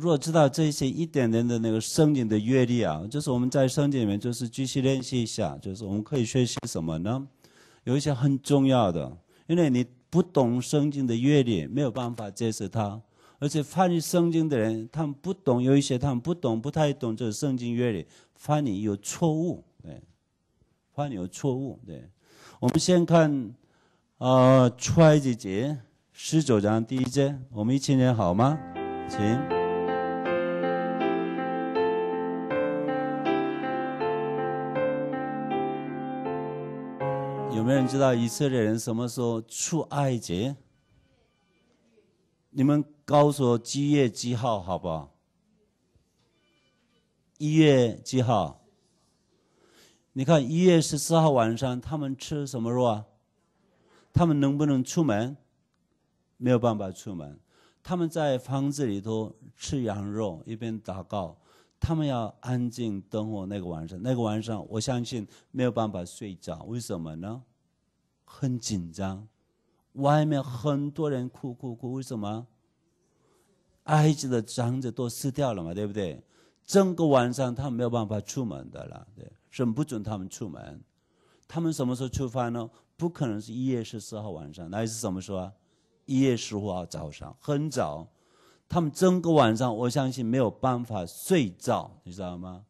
如果知道这些一点点的那个圣经的阅历啊，就是我们在圣经里面，就是继续练习一下，就是我们可以学习什么呢？有一些很重要的，因为你不懂圣经的阅历，没有办法解释它。而且翻译圣经的人，他们不懂有一些，他们不懂，不太懂这个圣经阅历，翻译有错误，对，翻译有错误，对。我们先看啊，揣几节，十九章第一节，我们一起念好吗？行。有没有人知道以色列人什么时候出埃及？你们告诉我几月几号，好不好？一月几号？你看一月十四号晚上他们吃什么肉啊？他们能不能出门？没有办法出门。他们在房子里头吃羊肉，一边祷告。他们要安静等我那个晚上。那个晚上我相信没有办法睡着，为什么呢？很紧张，外面很多人哭哭哭，为什么？埃及的长子都撕掉了嘛，对不对？整个晚上他们没有办法出门的了，对，是不准他们出门。他们什么时候出发呢？不可能是一月十四号晚上，那是怎么说？一月十五号早上，很早。他们整个晚上，我相信没有办法睡觉，你知道吗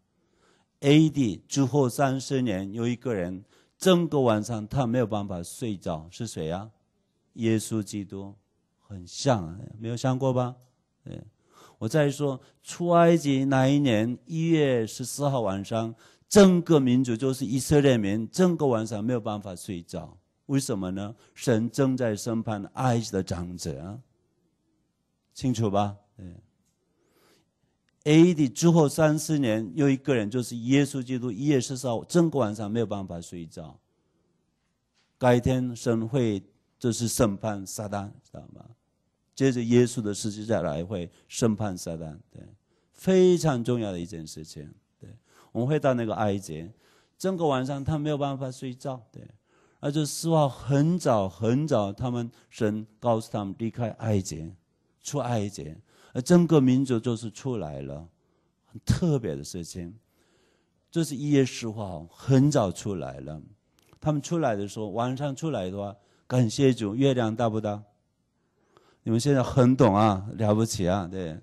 ？A.D. 之后三十年有一个人。整个晚上他没有办法睡着，是谁啊？耶稣基督，很像，没有想过吧？嗯，我再说出埃及那一年一月十四号晚上，整个民族就是以色列民，整个晚上没有办法睡觉，为什么呢？神正在审判埃及的长者啊，清楚吧？嗯。A d 之后三四年，又一个人就是耶稣基督，一月十四号整个晚上没有办法睡觉，改天神会就是审判撒旦，知道吗？接着耶稣的十字再来会审判撒旦，对，非常重要的一件事情，对，我们会到那个埃及，整个晚上他没有办法睡觉，对，而且希望很早很早，他们神告诉他们离开埃及，出埃及。而整个民族就是出来了，很特别的事情，这是一月十化很早出来了。他们出来的时候，晚上出来的话，感谢主，月亮大不大？你们现在很懂啊，了不起啊，对。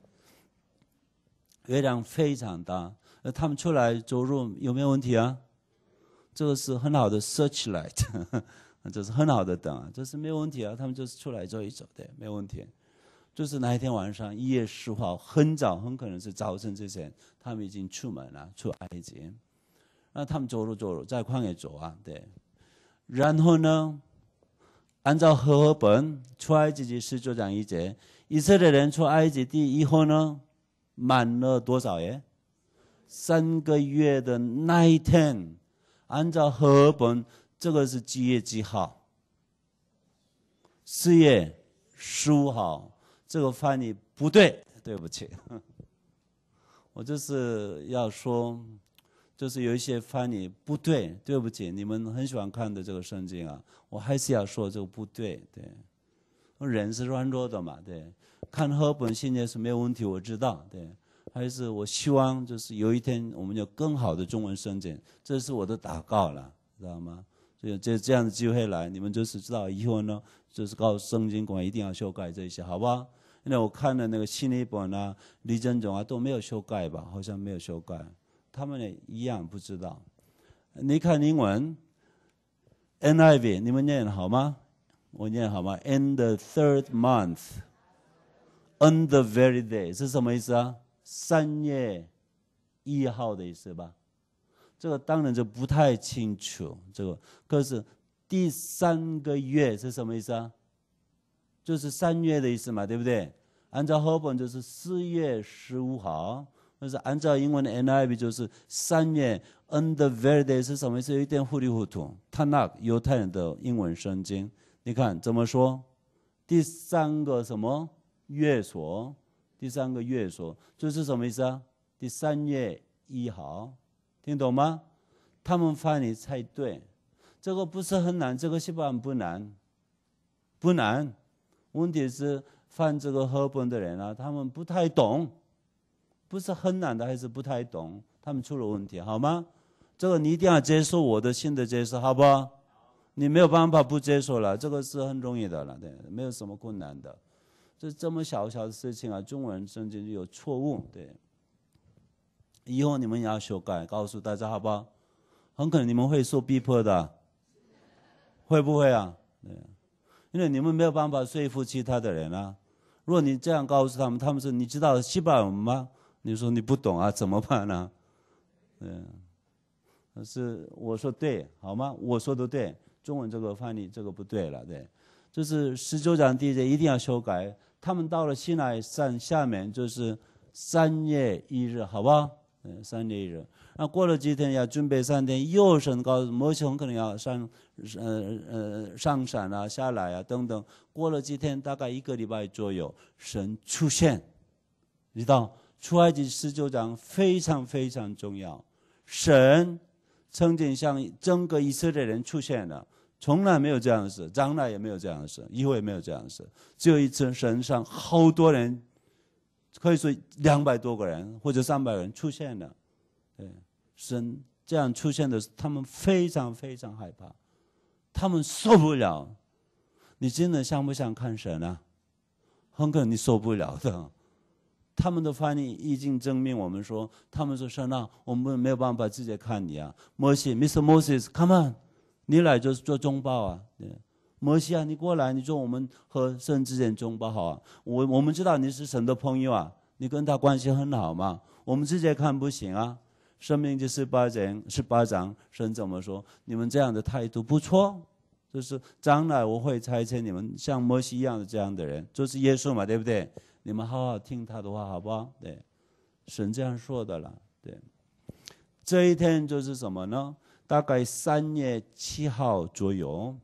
月亮非常大，呃，他们出来走路有没有问题啊？这个是很好的 searchlight，是很好的灯啊，这是没有问题啊。他们就是出来走一走，对，没有问题。就是那一天晚上，一月十号很早，很可能是早晨之前，他们已经出门了，出埃及。那他们走路走路在旷野走啊，对。然后呢，按照《合本》，出埃及记是就讲一节：以色列人出埃及地以后呢，满了多少耶？三个月的那一天，按照《合本》，这个是几月几号？四月十五号。这个翻译不对，对不起。我就是要说，就是有一些翻译不对，对不起。你们很喜欢看的这个圣经啊，我还是要说这个不对，对。人是软弱的嘛，对。看赫本现在是没有问题，我知道，对。还是我希望就是有一天我们有更好的中文圣经，这是我的祷告了，知道吗？所以这这样的机会来，你们就是知道以后呢，就是告诉圣经馆一定要修改这些，好不好？那我看的那个新一本啊，李振总啊都没有修改吧？好像没有修改，他们也一样不知道。你看英文，NIV，你们念好吗？我念好吗？In the third month, on the very day 是什么意思啊？三月一号的意思吧？这个当然就不太清楚。这个可是第三个月是什么意思啊？就是三月的意思嘛，对不对？按照赫本就是四月十五号，那是按照英文的 NIV 就是三月 N the very day 是什么意思？有一点糊里糊涂。他那犹太人的英文圣经，你看怎么说？第三个什么月所？第三个月所就是什么意思啊？第三月一号，听懂吗？他们翻译猜对，这个不是很难，这个基本不难，不难。问题是犯这个赫本的人啊，他们不太懂，不是很难的，还是不太懂，他们出了问题，好吗？这个你一定要接受，我的新的接受，好不？你没有办法不接受了，这个是很容易的了，对，没有什么困难的，这这么小小的事情啊，中国人中就有错误，对。以后你们也要修改，告诉大家，好不好？很可能你们会受逼迫的，会不会啊？对。因为你们没有办法说服其他的人啊。如果你这样告诉他们，他们说你知道希伯文吗？你说你不懂啊，怎么办呢？嗯，是我说对好吗？我说的对，中文这个翻译这个不对了，对，就是十九章第一节一定要修改。他们到了西奈山下面就是三月一日，好不好？三年日。那过了几天要准备三天，又升高，摩西很可能要上，呃呃上山啊，下来啊等等。过了几天，大概一个礼拜左右，神出现，你知道出埃及十九章非常非常重要。神曾经向整个以色列人出现了，从来没有这样的事，将来也没有这样的事，以后也没有这样的事，只有一次神上好多人。可以说两百多个人或者三百人出现了，对，神这样出现的，他们非常非常害怕，他们受不了。你真的想不想看神啊？很可能你受不了的。他们的翻译已经证明，我们说他们说神啊，我们没有办法直接看你啊。摩西，Mr. Moses，Come on，你来就是做中报啊，对摩西啊，你过来，你说我们和神之间中不好啊？我我们知道你是神的朋友啊，你跟他关系很好嘛。我们直接看不行啊。生命就是巴人是巴掌，神怎么说？你们这样的态度不错，就是将来我会差遣你们像摩西一样的这样的人，就是耶稣嘛，对不对？你们好好听他的话，好不好？对，神这样说的了。对，这一天就是什么呢？大概三月七号左右。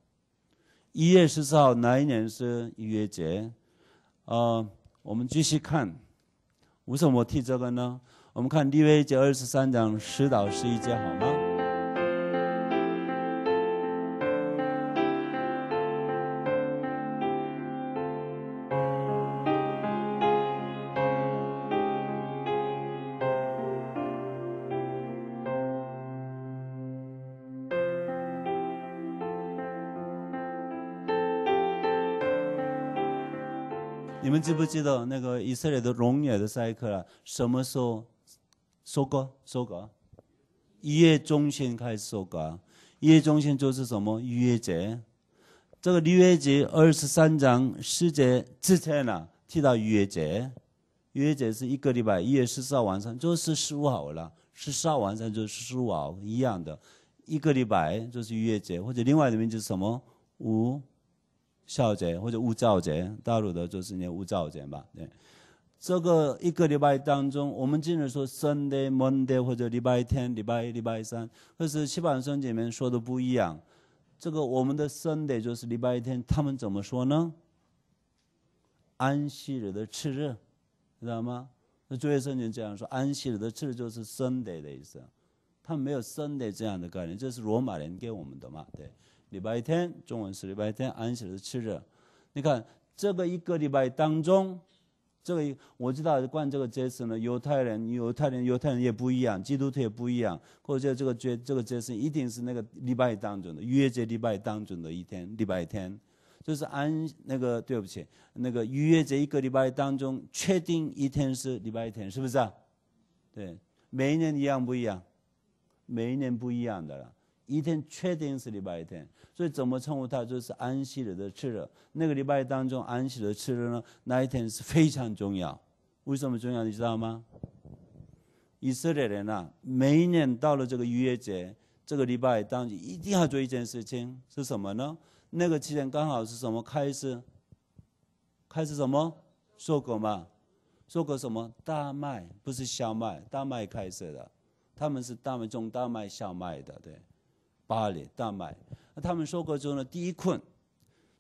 一月十四号，哪一年是愚约节？啊，我们继续看，为什么提这个呢？我们看《利未节》二十三章十到十一节，好吗？知不知道那个以色列的荣耀的赛克了？什么时候收割？收割？一月中旬开始收割。一月中旬就是什么？逾越节。这个逾越节二十三章十节之前呢提到逾越节。逾越节是一个礼拜一月十四号晚上，就是十五号了。十四号晚上就是十五号一样的，一个礼拜就是逾越节，或者另外的名就是什么五。孝节或者午造节，大陆的就是念午造节吧。对，这个一个礼拜当中，我们经常说 Sunday、Monday 或者礼拜天、礼拜一、礼拜三，可是西方圣经里面说的不一样。这个我们的 Sunday 就是礼拜天，他们怎么说呢？安息日的次日，知道吗？那最圣经这样说，安息日的次日就是 Sunday 的意思。他们没有 Sunday 这样的概念，这是罗马人给我们的嘛？对。礼拜天，中文是礼拜天，安写的是七日。你看这个一个礼拜当中，这个我知道，关这个节是呢，犹太人、犹太人、犹太人也不一样，基督徒也不一样。或者这个节，这个节是一定是那个礼拜当中的约节礼拜当中的一天，礼拜天就是安那个对不起，那个约节一个礼拜当中确定一天是礼拜天，是不是？对，每一年一样不一样，每一年不一样的了。一天确定是礼拜天，所以怎么称呼它就是安息日的次日。那个礼拜当中，安息日的次日呢，那一天是非常重要。为什么重要？你知道吗？以色列人呐，每一年到了这个逾越节，这个礼拜当中一定要做一件事情，是什么呢？那个期间刚好是什么开始？开始什么收割嘛？收割什么大麦？不是小麦，大麦开始的。他们是大麦种大麦、小麦的，对。巴黎大麦，那他们收购后呢，第一捆，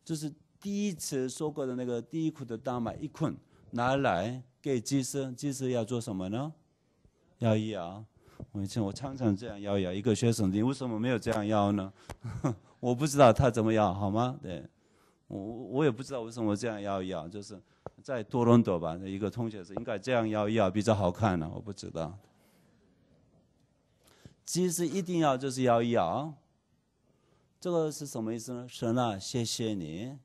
就是第一次收购的那个第一捆的大麦一捆拿来给鸡生，鸡生要做什么呢？摇摇，以前我常常这样摇摇，一个学生，你为什么没有这样摇呢？我不知道他怎么摇，好吗？对，我我也不知道为什么这样摇摇，就是在多伦多吧，一个同学是应该这样摇摇比较好看呢，我不知道。鸡是一定要就是要咬。这个是什么意思呢？神啊，谢谢你！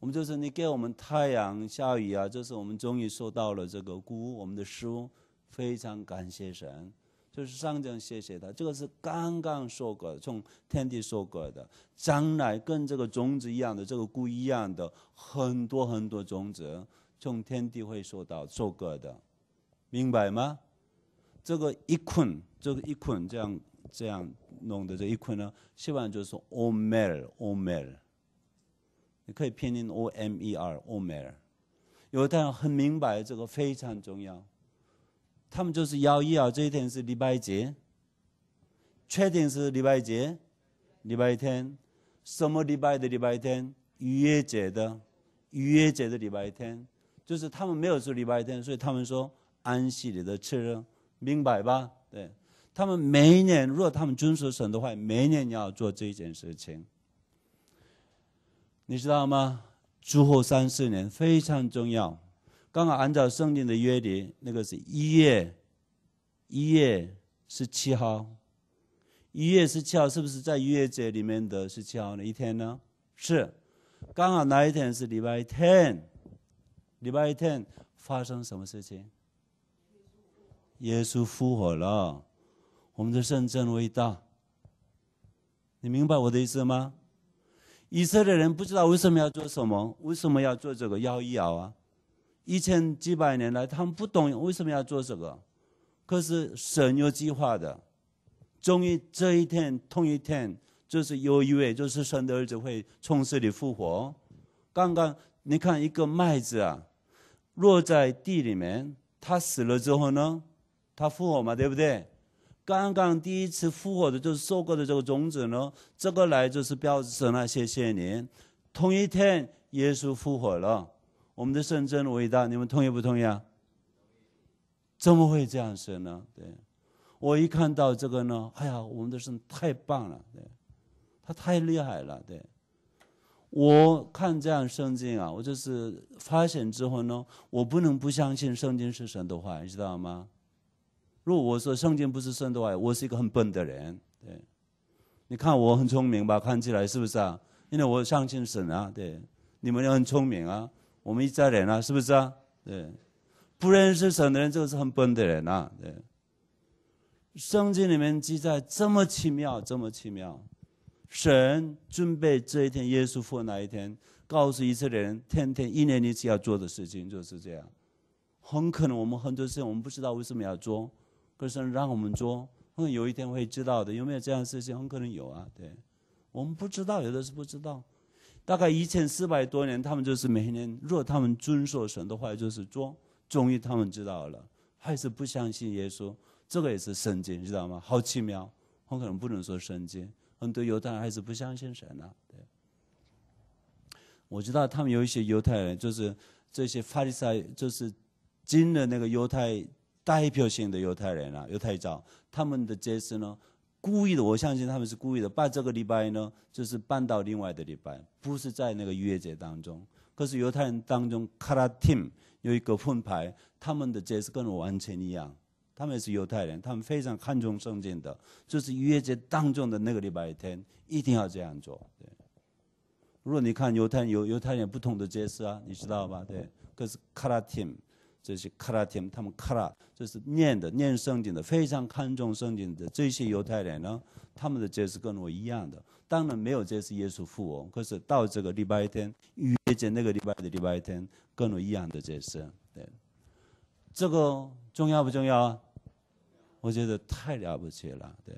我们就是你给我们太阳、下雨啊，就是我们终于收到了这个菇，我们的书，非常感谢神，就是上将谢谢他。这个是刚刚收割从天地收割的，将来跟这个种子一样的，这个菇一样的，很多很多种子从天地会收到收割的，明白吗？这个一捆，这个一捆，这样这样弄的这一捆呢，希望就是 Omer Omer，你可以拼音 O M E R Omer，有人很明白这个非常重要。他们就是要一这一天是礼拜几？确定是礼拜几？礼拜天什么礼拜的礼拜天，逾越节的，逾越节的礼拜天，就是他们没有说礼拜天，所以他们说安息日的车。明白吧？对，他们每一年，如果他们遵守神的话，每一年要做这件事情。你知道吗？之后三四年非常重要，刚好按照圣经的约定，那个是一月一月十七号，一月十七号是不是在月节里面的十七号那一天呢？是，刚好那一天是礼拜天，礼拜天发生什么事情？耶稣复活了，我们的圣真伟大。你明白我的意思吗？以色列人不知道为什么要做什么，为什么要做这个摇一摇啊？一千几百年来，他们不懂为什么要做这个。可是神有计划的，终于这一天，同一天，就是有一位，就是神的儿子会从这里复活。刚刚你看一个麦子啊，落在地里面，它死了之后呢？他复活嘛，对不对？刚刚第一次复活的就是受过的这个种子呢，这个来就是表示呢，谢谢您。同一天，耶稣复活了，我们的圣真伟大！你们同意不同意啊？怎么会这样神呢？对，我一看到这个呢，哎呀，我们的神太棒了，对，他太厉害了，对。我看这样圣经啊，我就是发现之后呢，我不能不相信圣经是神的话，你知道吗？如果我说圣经不是神的话，我是一个很笨的人。对，你看我很聪明吧？看起来是不是啊？因为我相信神啊。对，你们也很聪明啊。我们一家人啊，是不是啊？对，不认识神的人就是很笨的人啊。对，圣经里面记载这么奇妙，这么奇妙，神准备这一天，耶稣复活那一天，告诉以色列人，天天一年一次要做的事情就是这样。很可能我们很多事情，我们不知道为什么要做。可是让我们做，嗯，有一天会知道的。有没有这样事情？很可能有啊。对，我们不知道，有的是不知道。大概一千四百多年，他们就是每年，若他们遵守神的话，就是做。终于他们知道了，还是不相信耶稣。这个也是圣经，知道吗？好奇妙，很可能不能说圣经。很多犹太人还是不相信神了。对，我知道他们有一些犹太人，就是这些法利赛，就是经的那个犹太。代表性的犹太人啊，犹太教他们的节日呢，故意的，我相信他们是故意的，把这个礼拜呢，就是搬到另外的礼拜，不是在那个逾越节当中。可是犹太人当中，卡拉廷有一个混牌，他们的节日跟我完全一样，他们也是犹太人，他们非常看重圣经的，就是逾越节当中的那个礼拜天，一定要这样做。对，如果你看犹太犹犹太人不同的解释啊，你知道吧？对，可是卡拉廷。这些卡拉姆，他们卡拉，这是念的，念圣经的，非常看重圣经的。这些犹太人呢，他们的解释跟我一样的。当然没有这是耶稣复活，可是到这个礼拜天，约见那个礼拜的礼拜天，跟我一样的解释。对，这个重要不重要啊？我觉得太了不起了。对，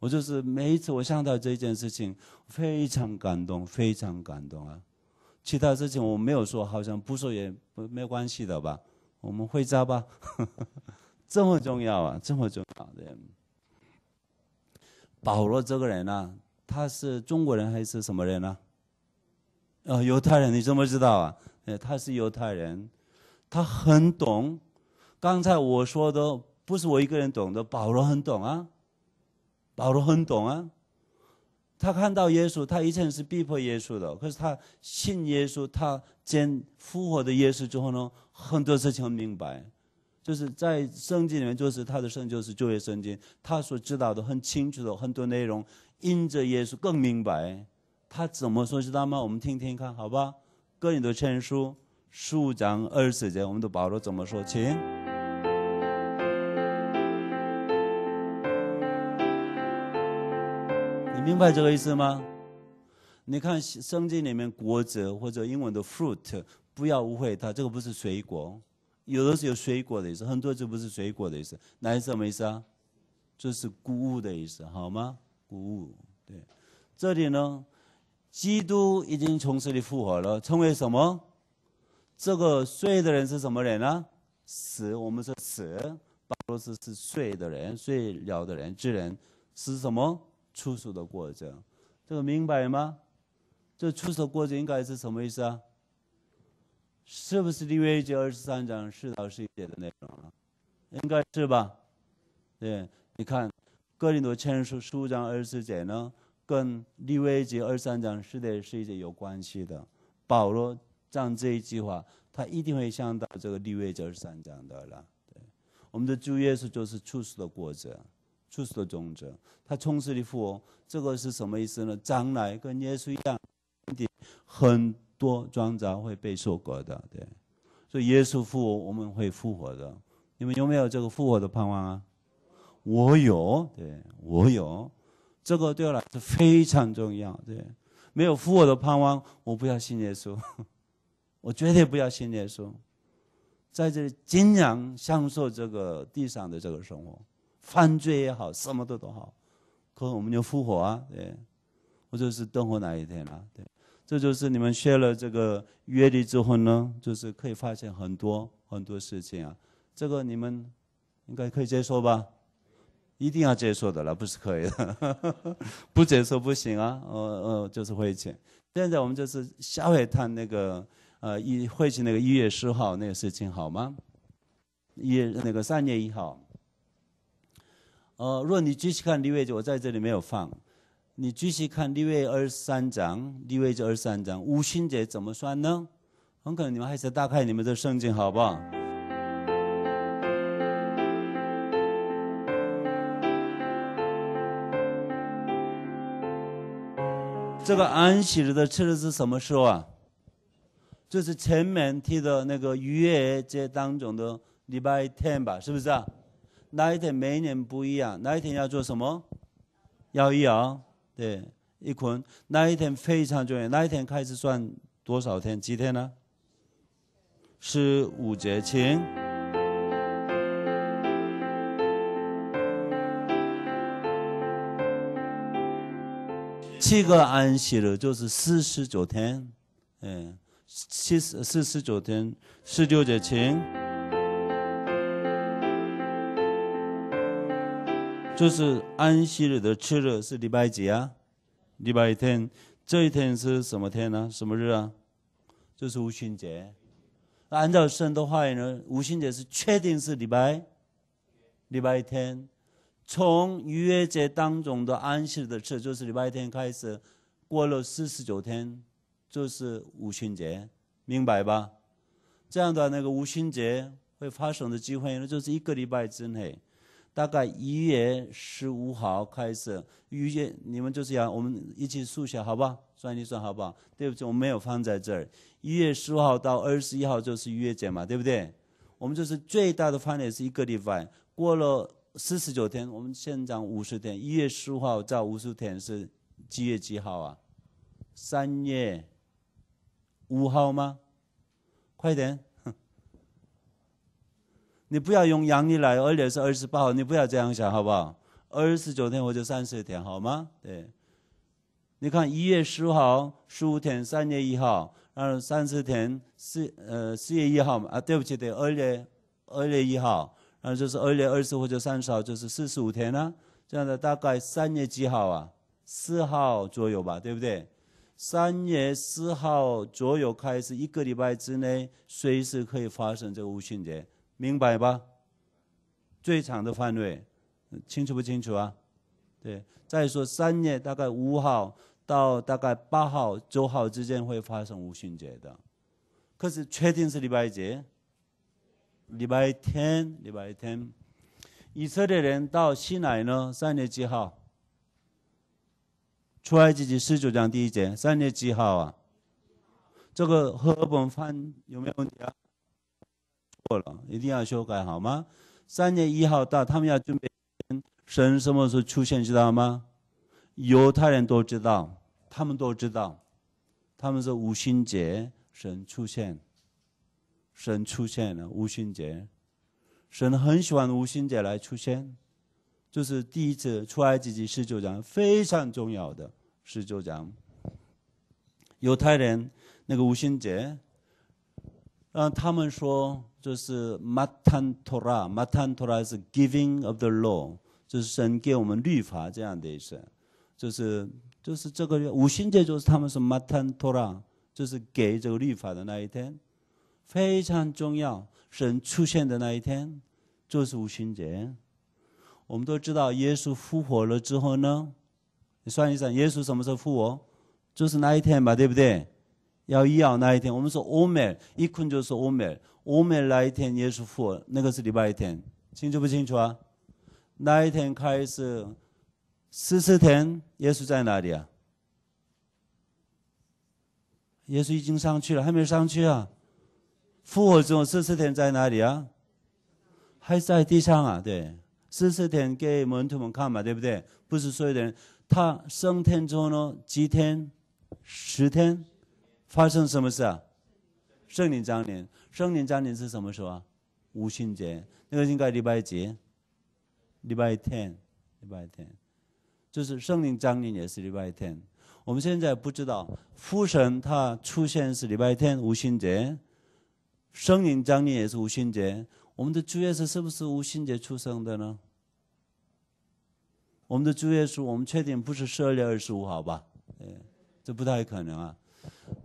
我就是每一次我想到这件事情，非常感动，非常感动啊。其他事情我没有说，好像不说也没关系的吧。我们会家吧，这么重要啊，这么重要的。保罗这个人呢，他是中国人还是什么人呢？啊，犹太人，你怎么知道啊？呃，他是犹太人，他很懂。刚才我说的不是我一个人懂的，保罗很懂啊，保罗很懂啊。他看到耶稣，他以前是逼迫耶稣的，可是他信耶稣，他见复活的耶稣之后呢，很多事情明白，就是在圣经里面，就是他的圣就是旧约圣经，他所知道的很清楚的很多内容，因着耶稣更明白，他怎么说知道吗？我们听听看好吧，哥林多前书十五章二十节，我们的保罗怎么说？请。明白这个意思吗？你看圣经里面果子或者英文的 fruit，不要误会它，这个不是水果，有的是有水果的意思，很多就不是水果的意思。那是什么意思啊？这是谷物的意思，好吗？谷物，对，这里呢，基督已经从这里复活了，称为什么？这个睡的人是什么人呢？死，我们说死，保罗是是睡的人、睡了的人之人是什么？出书的过程，这个明白吗？这出书过程应该是什么意思啊？是不是利未记二十三章十到十一节的内容啊？应该是吧？对，你看哥林多前书十五章二十四节呢，跟利未记二十三章十到十一节有关系的。保罗讲这一句话，他一定会想到这个利未记二十三章的了。对，我们的主耶稣就是出书的过程。世的种子，他从斥的复活，这个是什么意思呢？将来跟耶稣一样的，很多庄稼会被收割的，对。所以耶稣复活，我们会复活的。你们有没有这个复活的盼望啊？我有，对，我有。这个对我来说非常重要，对。没有复活的盼望，我不要信耶稣，我绝对不要信耶稣，在这里尽量享受这个地上的这个生活。犯罪也好，什么都都好，可能我们就复活啊，对，或者是等候哪一天啊，对，这就是你们学了这个阅历之后呢，就是可以发现很多很多事情啊。这个你们应该可以接受吧？一定要接受的了，不是可以的，不接受不行啊。呃呃，就是会钱。现在我们就是下回谈那个呃，一会去那个一月十号那个事情好吗？一那个三月一号。呃，若你继续看利位记，我在这里没有放。你继续看利位二十三章，利位记二十三章，五旬节怎么算呢？很可能你们还是打开你们的圣经，好不好？这个安息日的吃日是什么时候啊？就是前面提的那个月节当中的礼拜天吧，是不是啊？那一天每年不一样。那一天要做什么？摇一摇，对，一捆。那一天非常重要。那一天开始算多少天？几天呢？是五节琴。七个安息日就是四十九天，嗯，七十四十九天十六节琴。就是安息日的次日是礼拜几啊？礼拜天，这一天是什么天呢？什么日啊？就是无旬节。按照圣的话呢，无旬节是确定是礼拜，礼拜天。从逾越节当中的安息日的次，就是礼拜天开始，过了四十九天，就是无旬节，明白吧？这样的那个无旬节会发生的机会呢，就是一个礼拜之内。大概一月十五号开始，预计，你们就是要我们一起数下，好不好？算一算好不好？对不起，我没有放在这儿。一月十五号到二十一号就是一月节嘛，对不对？我们就是最大的范围是一个礼拜，过了四十九天，我们现长五十天。一月十五号到五十天是几月几号啊？三月五号吗？快点！你不要用阳历来，二月是二十八号，你不要这样想，好不好？二十九天或者三十天，好吗？对，你看一月十号十五天，三月一号，然后三十天四呃四月一号嘛啊，对不起，对二月二月一号，然后就是二月二十或者三十号，就是四十五天呢。这样的大概三月几号啊？四号左右吧，对不对？三月四号左右开始，一个礼拜之内随时可以发生这个无性节。明白吧？最长的范围，清楚不清楚啊？对，再说三月大概五号到大概八号、九号之间会发生无殉节的，可是确定是礼拜节。礼拜天，礼拜天。以色列人到西乃呢？三月几号？出埃及记十九章第一节，三月几号啊？这个赫本翻有没有问题啊？了一定要修改好吗？三月一号到，他们要准备神什么时候出现，知道吗？犹太人都知道，他们都知道，他们是五旬节神出现，神出现了五旬节，神很喜欢五旬节来出现，就是第一次出埃及记十九章，非常重要的十九章。犹太人那个五旬节，让他们说。就是《t 坦托拉》，《马坦托拉》是 “giving of the law”，就是神给我们律法这样的一思，就是就是这个五旬节就是他们是《马坦托拉》，就是给这个律法的那一天，非常重要，神出现的那一天就是五旬节。我们都知道耶稣复活了之后呢，你算一算耶稣什么时候复活，就是那一天嘛，对不对？要一样那一天，我们说欧美，一捆就是欧美。欧美那一天，耶稣复活，那个是礼拜天，清楚不清楚啊？那一天开始，四十天，耶稣在哪里啊？耶稣已经上去了，还没上去啊？复活之四十天在哪里啊？还在地上啊？对，四十天给门徒们看嘛，对不对？不是说一点，他升天之后呢几天？十天？发生什么事啊？圣灵降临，圣灵降临是什么时候啊？五旬节，那个应该礼拜几？礼拜天，礼拜天，就是圣灵降临也是礼拜天。我们现在不知道父神他出现是礼拜天五旬节，圣灵降临也是五旬节。我们的主耶稣是不是五旬节出生的呢？我们的主耶稣，我们确定不是十二月二十五号吧？这不太可能啊。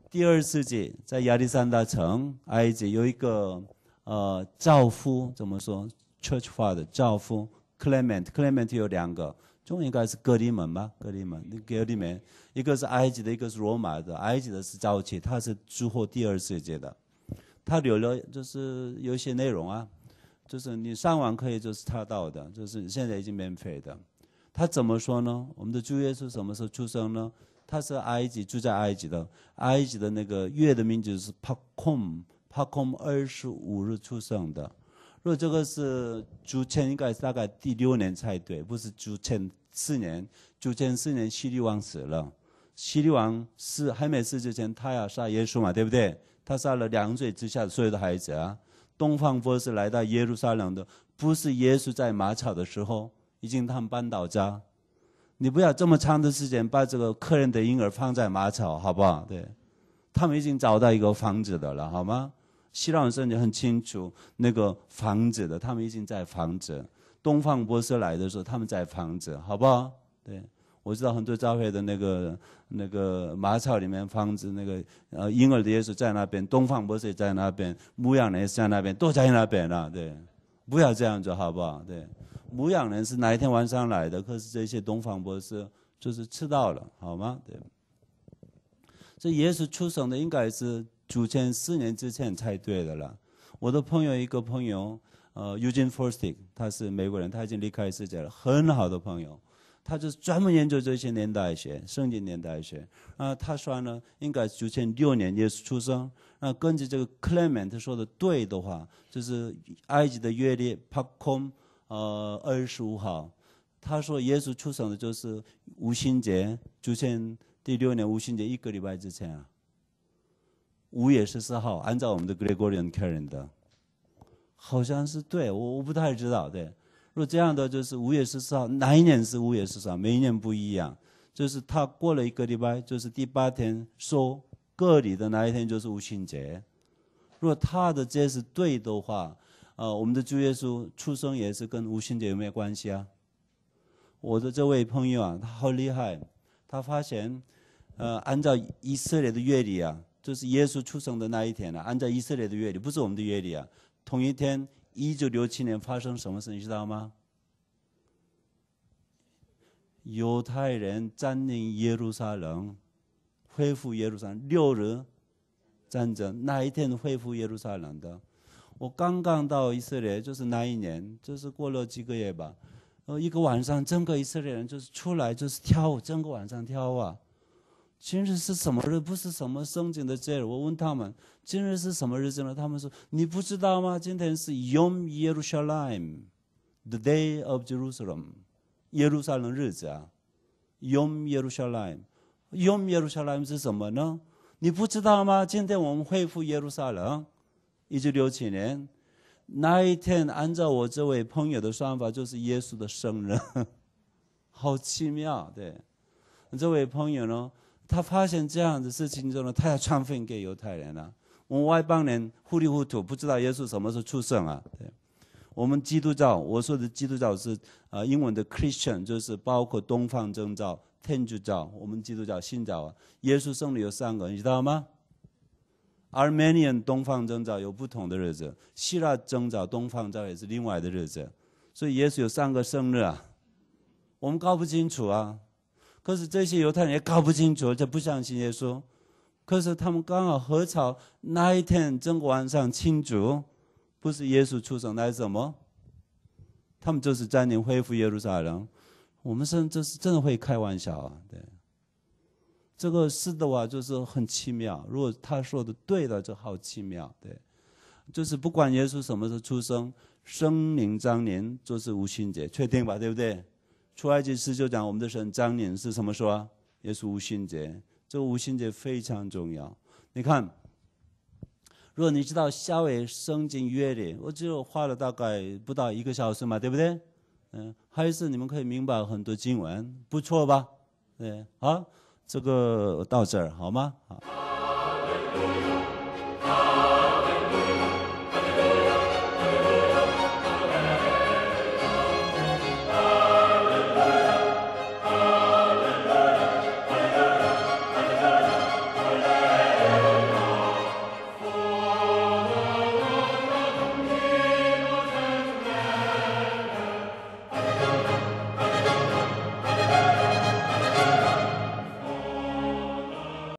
第二世纪在亚历山大城，埃及有一个呃教父怎么说？Church Father 教父 Clement Clement 有两个，文应该是格里门吧？格里门，格里门一个是埃及的，一个是罗马的。埃及的是早期，他是之后第二世界的，他留了就是有一些内容啊，就是你上网可以就是查到的，就是现在已经免费的。他怎么说呢？我们的主耶稣什么时候出生呢？他是埃及住在埃及的，埃及的那个月的名字是 p a c h o m p a o m 二十五日出生的。若这个是主前，应该大概第六年才对，不是主前四年。主前四年希律王死了，希律王是还没死之前，他要杀耶稣嘛，对不对？他杀了两岁之下的所有的孩子啊。东方博士来到耶路撒冷的，不是耶稣在马草的时候，已经他们搬到家。你不要这么长的时间把这个客人的婴儿放在马槽，好不好？对，他们已经找到一个房子的了，好吗？希腊尔神很清楚那个房子的，他们已经在房子。东方博士来的时候，他们在房子，好不好？对，我知道很多照片的那个那个马槽里面房子那个，呃，婴儿的也是在那边，东方博士在那边，牧羊人也在那边，都在那边啊。对，不要这样子，好不好？对。牧羊人是哪一天晚上来的？可是这些东方博士就是迟到了，好吗？对。这耶稣出生的应该是主前四年之前才对的了。我的朋友一个朋友，呃，Eugene Forstik，他是美国人，他已经离开世界了，很好的朋友。他就专门研究这些年代学，圣经年代学。啊，他说呢，应该是主前六年稣出生。那根据这个 Clement 说的对的话，就是埃及的约力帕空。呃，二十五号，他说耶稣出生的就是五旬节，就前第六年五旬节一个礼拜之前，啊，五月十四号，按照我们的 Gregorian Calendar，好像是对，我我不太知道，对。如果这样的就是五月十四号，哪一年是五月十四？每一年不一样，就是他过了一个礼拜，就是第八天，说个里的那一天就是五旬节。若他的这是对的话。啊，我们的主耶稣出生也是跟无心者有没有关系啊？我的这位朋友啊，他好厉害，他发现，呃，按照以色列的月历啊，就是耶稣出生的那一天啊，按照以色列的月历，不是我们的月历啊。同一天，一九六七年发生什么事你知道吗？犹太人占领耶路撒冷，恢复耶路撒冷六日战争，那一天恢复耶路撒冷的。我刚刚到以色列就是那一年，就是过了几个月吧。呃，一个晚上，整个以色列人就是出来，就是跳舞，整个晚上跳啊。今日是什么日？不是什么圣经的节日。我问他们：今日是什么日子呢？他们说：你不知道吗？今天是 Yom Yerushalayim，The Day of Jerusalem，耶路撒冷日子啊。Yom Yerushalayim，Yom Yerushalayim 是什么呢？你不知道吗？今天我们恢复耶路撒冷。一九六七年那一天，按照我这位朋友的算法，就是耶稣的生日，好奇妙，对。这位朋友呢，他发现这样的事情之后呢，他要传分给犹太人了。我们外邦人糊里糊涂，不知道耶稣什么时候出生啊？对。我们基督教，我说的基督教是啊，英文的 Christian，就是包括东方正教、天主教，我们基督教、新教啊。耶稣生里有三个，你知道吗？Armenian 东方征兆有不同的日子，希腊征兆、东方兆也是另外的日子，所以耶稣有三个生日啊，我们搞不清楚啊。可是这些犹太人也搞不清楚，就不相信耶稣。可是他们刚好合朝那一天正晚上庆祝，不是耶稣出生，那是什么？他们就是占领恢复耶路撒冷。我们甚至是真的会开玩笑啊，对。这个是的话，就是很奇妙。如果他说的对了，就好奇妙，对。就是不管耶稣什么时候出生，生年、章年，就是无心节，确定吧？对不对？出埃及师就讲我们的神章年是什么说？也是无心节。这个无心节非常重要。你看，如果你知道夏威生、经约里，我只有花了大概不到一个小时嘛，对不对？嗯，还是你们可以明白很多经文，不错吧？对，好。这个到这儿好吗？好。